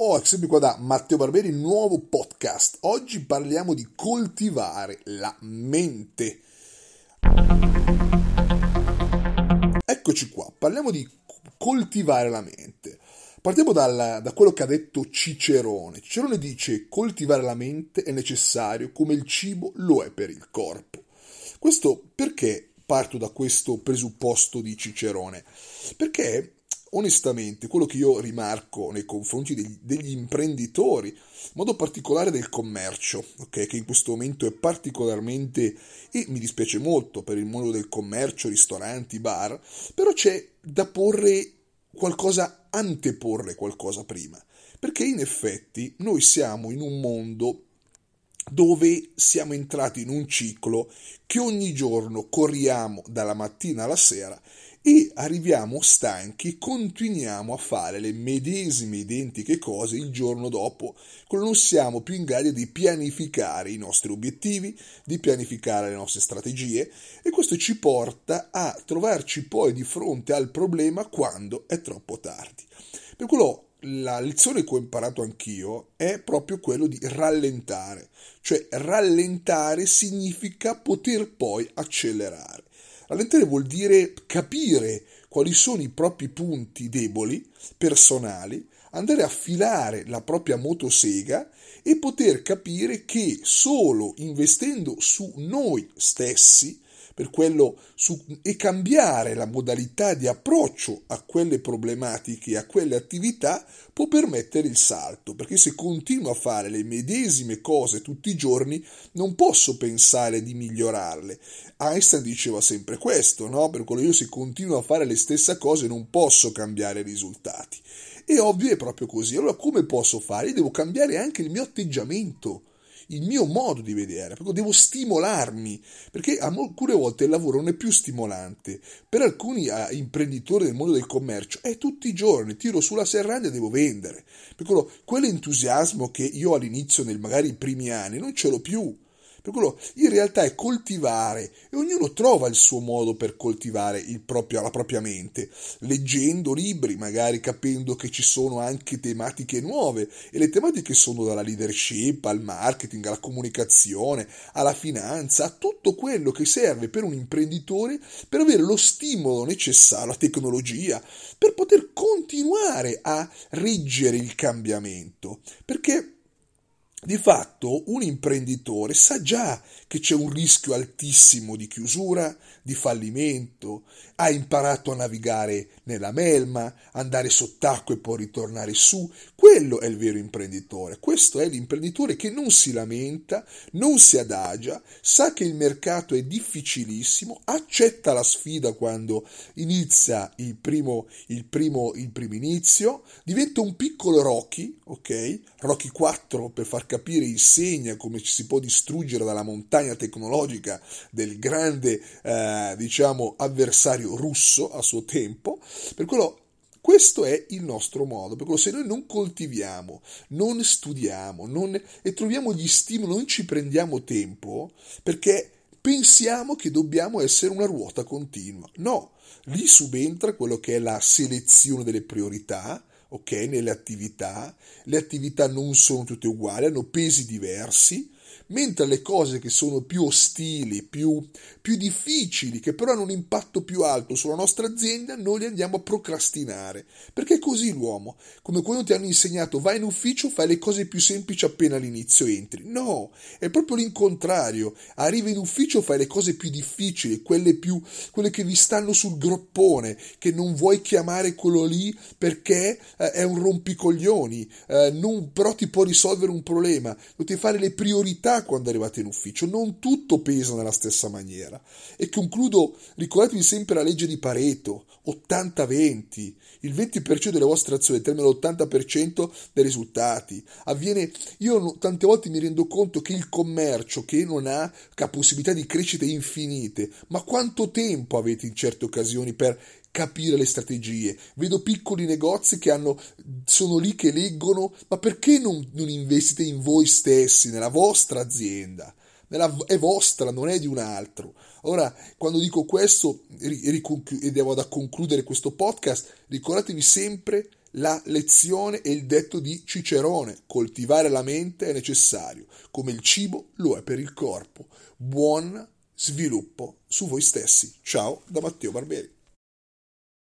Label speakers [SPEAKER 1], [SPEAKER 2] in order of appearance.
[SPEAKER 1] Oh, sempre qua da Matteo Barberi, nuovo podcast. Oggi parliamo di coltivare la mente. Eccoci qua, parliamo di coltivare la mente. Partiamo dal, da quello che ha detto Cicerone. Cicerone dice coltivare la mente è necessario come il cibo lo è per il corpo. Questo perché parto da questo presupposto di Cicerone? Perché onestamente quello che io rimarco nei confronti degli, degli imprenditori, in modo particolare del commercio, okay, che in questo momento è particolarmente, e mi dispiace molto per il mondo del commercio, ristoranti, bar, però c'è da porre qualcosa, anteporre qualcosa prima, perché in effetti noi siamo in un mondo dove siamo entrati in un ciclo che ogni giorno corriamo dalla mattina alla sera e arriviamo stanchi, continuiamo a fare le medesime identiche cose il giorno dopo, quando non siamo più in grado di pianificare i nostri obiettivi, di pianificare le nostre strategie e questo ci porta a trovarci poi di fronte al problema quando è troppo tardi. Per quello la lezione che ho imparato anch'io è proprio quello di rallentare, cioè rallentare significa poter poi accelerare. Rallentare vuol dire capire quali sono i propri punti deboli, personali, andare a filare la propria motosega e poter capire che solo investendo su noi stessi per quello su, e cambiare la modalità di approccio a quelle problematiche, a quelle attività, può permettere il salto, perché se continuo a fare le medesime cose tutti i giorni, non posso pensare di migliorarle. Einstein diceva sempre questo, no? Per quello io se continuo a fare le stesse cose non posso cambiare i risultati. E ovvio è proprio così. Allora come posso fare? Io devo cambiare anche il mio atteggiamento il mio modo di vedere, perché devo stimolarmi, perché alcune volte il lavoro non è più stimolante. Per alcuni imprenditori del mondo del commercio è tutti i giorni, tiro sulla serranda e devo vendere. Per quello, quell'entusiasmo che io all'inizio, nel magari i primi anni, non ce l'ho più per quello in realtà è coltivare e ognuno trova il suo modo per coltivare proprio, la propria mente, leggendo libri, magari capendo che ci sono anche tematiche nuove e le tematiche sono dalla leadership al marketing, alla comunicazione, alla finanza, a tutto quello che serve per un imprenditore per avere lo stimolo necessario, la tecnologia, per poter continuare a reggere il cambiamento. Perché di fatto un imprenditore sa già che c'è un rischio altissimo di chiusura, di fallimento, ha imparato a navigare nella melma, andare sott'acqua e poi ritornare su. Quello è il vero imprenditore, questo è l'imprenditore che non si lamenta, non si adagia, sa che il mercato è difficilissimo, accetta la sfida quando inizia il primo, il primo, il primo inizio, diventa un piccolo Rocky, ok? Rocky 4 per far capire i come ci si può distruggere dalla montagna tecnologica del grande, eh, diciamo, avversario russo a suo tempo. Per quello questo è il nostro modo, perché se noi non coltiviamo, non studiamo non, e troviamo gli stimoli, non ci prendiamo tempo, perché pensiamo che dobbiamo essere una ruota continua. No, lì subentra quello che è la selezione delle priorità, ok, nelle attività, le attività non sono tutte uguali, hanno pesi diversi, mentre le cose che sono più ostili, più, più difficili, che però hanno un impatto più alto sulla nostra azienda, noi le andiamo a procrastinare. Perché è così l'uomo, come quando ti hanno insegnato vai in ufficio, fai le cose più semplici appena all'inizio entri. No, è proprio l'incontrario. Arrivi in ufficio, fai le cose più difficili, quelle, più, quelle che vi stanno sul groppone, che non vuoi chiamare quello lì perché eh, è un rompicoglioni, eh, non, però ti può risolvere un problema, devi fare le priorità responsabilità quando arrivate in ufficio, non tutto pesa nella stessa maniera. E concludo, ricordatevi sempre la legge di Pareto, 80-20, il 20% delle vostre azioni determina l'80% dei risultati. Avviene, io tante volte mi rendo conto che il commercio, che non ha possibilità di crescita infinite, ma quanto tempo avete in certe occasioni per capire le strategie. Vedo piccoli negozi che hanno, sono lì che leggono, ma perché non, non investite in voi stessi, nella vostra azienda? Nella, è vostra, non è di un altro. Ora, quando dico questo e devo da concludere questo podcast, ricordatevi sempre la lezione e il detto di Cicerone, coltivare la mente è necessario, come il cibo lo è per il corpo. Buon sviluppo su voi stessi. Ciao da Matteo Barberi.